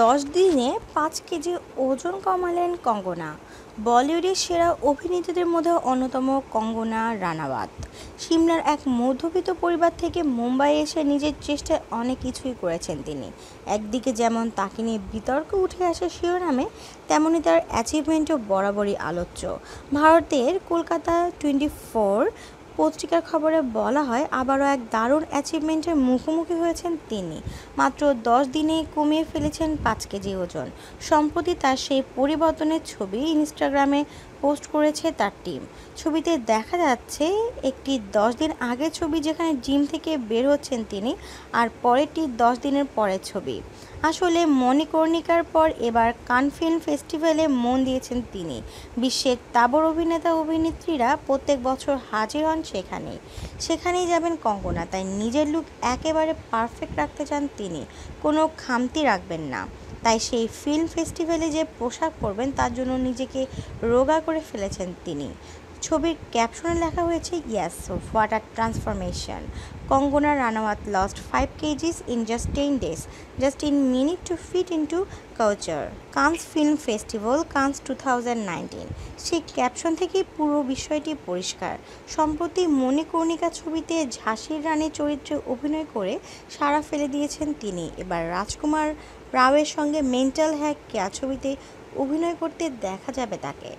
দশ দিনে পাঁচ কেজি ওজন কমালেন কঙ্গনা বলিউডের সেরা অভিনেত্রীদের মধ্যে অন্যতম কঙ্গনা রানাওয়াত সিমলার এক মধ্যবিত্ত পরিবার থেকে মুম্বাই এসে নিজের চেষ্টায় অনেক কিছুই করেছেন তিনি একদিকে যেমন তাকে নিয়ে বিতর্ক উঠে আসে শিরোনামে তেমনি তার অ্যাচিভমেন্টও বরাবরই আলোচ্য ভারতের কলকাতা টোয়েন্টি ফোর পত্রিকার খবরে বলা হয় আবারও এক দারুণ অ্যাচিভমেন্টের মুখোমুখি হয়েছেন তিনি মাত্র দশ দিনে কমিয়ে ফেলেছেন পাঁচ কেজি ওজন সম্প্রতি তার সেই পরিবর্তনের ছবি ইনস্টাগ্রামে পোস্ট করেছে তার টিম ছবিতে দেখা যাচ্ছে একটি দশ দিন আগের ছবি যেখানে জিম থেকে বের হচ্ছেন তিনি আর পরেরটি দশ দিনের পরের ছবি আসলে মণিকর্ণিকার পর এবার কানফিন ফেস্টিভ্যালে মন দিয়েছেন তিনি বিশ্বের তাবর অভিনেতা অভিনেত্রীরা প্রত্যেক বছর হাজির হন সেখানেই সেখানেই যাবেন কঙ্গনা তাই নিজের লুক একেবারে পারফেক্ট রাখতে চান তিনি কোনো খামতি রাখবেন না তাই সেই ফিল্ম ফেস্টিভ্যালে যে পোশাক পরবেন তার জন্য নিজেকে রোগা করে ফেলেছেন তিনি ছবির ক্যাপশনে লেখা হয়েছে yes what a transformation Kangana Ranaut lost five kgs in just ten days just in minute to fit in to culture Cannes film festival Cannes two thousand সেই ক্যাপশন থেকে পুরো বিষয়টি পরিষ্কার সম্প্রতি মনে কর্ণিকা ছবিতে ঝাঁসির রানী চরিত্রে অভিনয় করে সাড়া ফেলে দিয়েছেন তিনি এবার রাজকুমার রাওয়ের সঙ্গে মেন্টাল হ্যাক কেয়া ছবিতে অভিনয় করতে দেখা যাবে তাকে